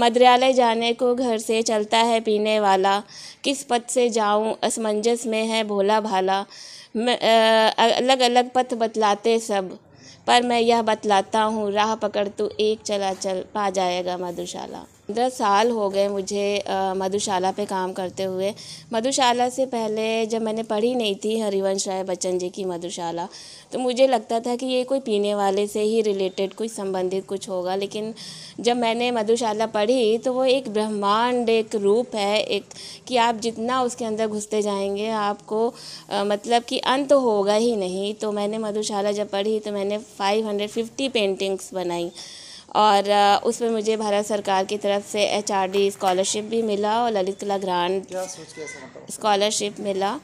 मद्रयालय जाने को घर से चलता है पीने वाला किस पथ से जाऊँ असमंजस में है भोला भाला अलग अलग पथ बतलाते सब पर मैं यह बतलाता हूँ राह पकड़ तो एक चला चल पा जाएगा मधुशाला पंद्रह साल हो गए मुझे मधुशाला पे काम करते हुए मधुशाला से पहले जब मैंने पढ़ी नहीं थी हरिवंश राय बच्चन जी की मधुशाला तो मुझे लगता था कि ये कोई पीने वाले से ही रिलेटेड कोई संबंधित कुछ होगा लेकिन जब मैंने मधुशाला पढ़ी तो वो एक ब्रह्मांड एक रूप है एक कि आप जितना उसके अंदर घुसते जाएंगे आपको आ, मतलब कि अंत होगा ही नहीं तो मैंने मधुशाला जब पढ़ी तो मैंने मैंने 550 पेंटिंग्स बनाई और उसमें मुझे भारत सरकार की तरफ से डी स्कॉलरशिप भी मिला और ललित कला ग्रांड स्कॉलरशिप मिला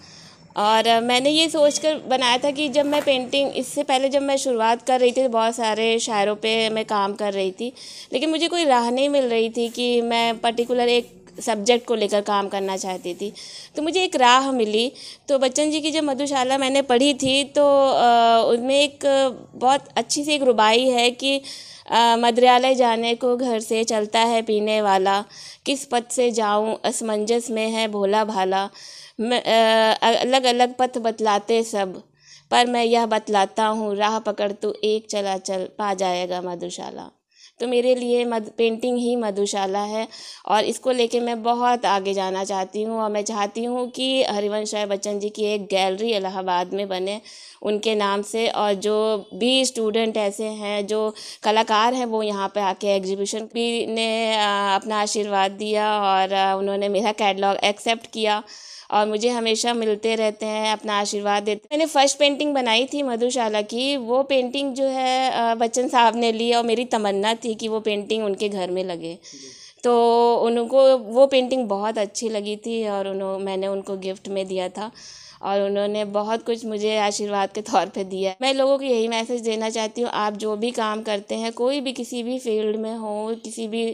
और मैंने ये सोच कर बनाया था कि जब मैं पेंटिंग इससे पहले जब मैं शुरुआत कर रही थी तो बहुत सारे शायरों पे मैं काम कर रही थी लेकिन मुझे कोई राह नहीं मिल रही थी कि मैं पर्टिकुलर एक सब्जेक्ट को लेकर काम करना चाहती थी तो मुझे एक राह मिली तो बच्चन जी की जब मधुशाला मैंने पढ़ी थी तो उनमें एक बहुत अच्छी सी एक रुबाई है कि मद्रालय जाने को घर से चलता है पीने वाला किस पथ से जाऊं असमंजस में है भोला भाला अलग अलग पथ बतलाते सब पर मैं यह बतलाता हूँ राह पकड़ तू एक चला चल पा जाएगा मधुशाला तो मेरे लिए मद पेंटिंग ही मधुशाला है और इसको लेके मैं बहुत आगे जाना चाहती हूँ और मैं चाहती हूँ कि हरिवंश राय बच्चन जी की एक गैलरी इलाहाबाद में बने उनके नाम से और जो भी स्टूडेंट ऐसे हैं जो कलाकार हैं वो यहाँ पे आके एग्जीबिशन भी ने अपना आशीर्वाद दिया और उन्होंने मेरा कैटलॉग एक्सेप्ट किया और मुझे हमेशा मिलते रहते हैं अपना आशीर्वाद देते मैंने फ़र्स्ट पेंटिंग बनाई थी मधुशाला की वो पेंटिंग जो है बच्चन साहब ने ली और मेरी तमन्ना थी कि वो पेंटिंग उनके घर में लगे तो उनको वो पेंटिंग बहुत अच्छी लगी थी और उन्होंने मैंने उनको गिफ्ट में दिया था और उन्होंने बहुत कुछ मुझे आशीर्वाद के तौर पे दिया मैं लोगों को यही मैसेज देना चाहती हूँ आप जो भी काम करते हैं कोई भी किसी भी फील्ड में हो किसी भी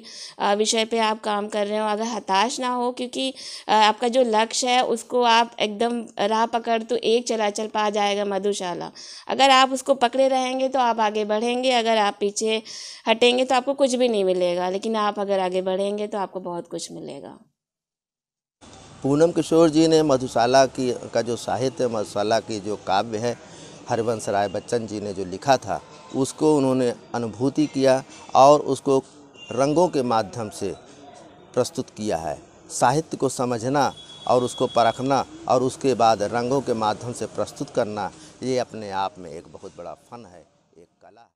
विषय पे आप काम कर रहे हो अगर हताश ना हो क्योंकि आपका जो लक्ष्य है उसको आप एकदम राह पकड़ तो एक चला चल पा जाएगा मधुशाला अगर आप उसको पकड़े रहेंगे तो आप आगे बढ़ेंगे अगर आप पीछे हटेंगे तो आपको कुछ भी नहीं मिलेगा लेकिन आप अगर आगे बढ़ेंगे तो आपको बहुत कुछ मिलेगा पूनम किशोर जी ने मधुशाला की का जो साहित्य मधुशाला की जो काव्य है हरिवंश राय बच्चन जी ने जो लिखा था उसको उन्होंने अनुभूति किया और उसको रंगों के माध्यम से प्रस्तुत किया है साहित्य को समझना और उसको परखना और उसके बाद रंगों के माध्यम से प्रस्तुत करना ये अपने आप में एक बहुत बड़ा फन है एक कला